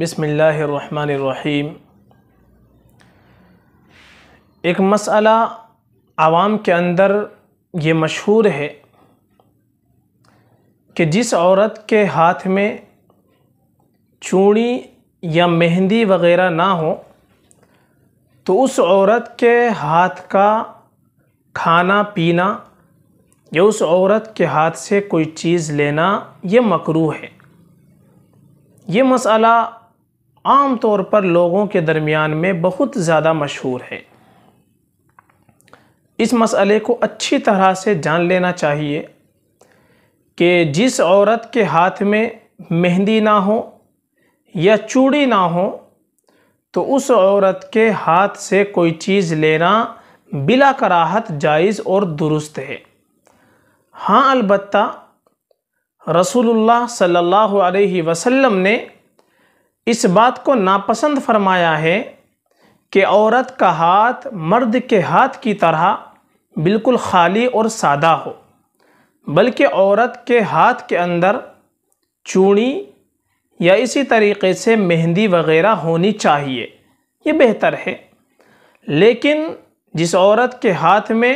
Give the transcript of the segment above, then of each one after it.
बिसमीम एक मसला आवाम के अंदर ये मशहूर है कि जिस औरत के हाथ में चूड़ी या मेहंदी वगैरह ना हो तो उस औरत के हाथ का खाना पीना या उस औरत के हाथ से कोई चीज़ लेना ये मकरू है ये मसाला आम तौर पर लोगों के दरमियान में बहुत ज़्यादा मशहूर है इस मसले को अच्छी तरह से जान लेना चाहिए कि जिस औरत के हाथ में मेहंदी ना हो या चूड़ी ना हो तो उस औरत के हाथ से कोई चीज़ लेना बिला कराहत जायज़ और दुरुस्त है हाँ अलबत् रसूलुल्लाह सल्लल्लाहु अलैहि वसल्लम ने इस बात को नापसंद फरमाया है कि औरत का हाथ मर्द के हाथ की तरह बिल्कुल खाली और सादा हो बल्कि औरत के हाथ के अंदर चूड़ी या इसी तरीके से मेहंदी वगैरह होनी चाहिए ये बेहतर है लेकिन जिस औरत के हाथ में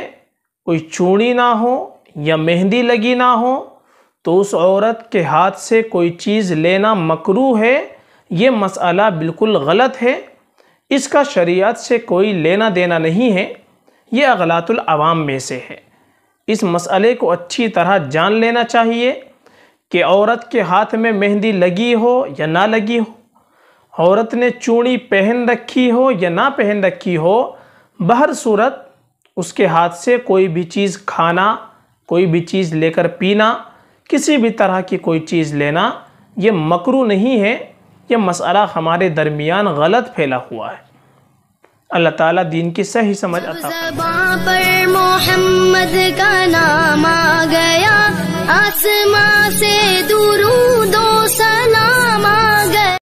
कोई चूड़ी ना हो या मेहंदी लगी ना हो तो उस औरत के हाथ से कोई चीज़ लेना मकरू है ये मसला बिल्कुल गलत है इसका शरीयत से कोई लेना देना नहीं है ये अगलातुल अवाम में से है इस मसले को अच्छी तरह जान लेना चाहिए कि औरत के हाथ में मेहंदी लगी हो या ना लगी हो औरत ने चूड़ी पहन रखी हो या ना पहन रखी हो बहर सूरत उसके हाथ से कोई भी चीज़ खाना कोई भी चीज़ लेकर पीना किसी भी तरह की कोई चीज़ लेना ये मकरू नहीं है ये मसला हमारे दरमियान गलत फैला हुआ है अल्लाह ताला दीन की सही समझ आता पर मोहम्मद का नाम आ गया आसमां से दूर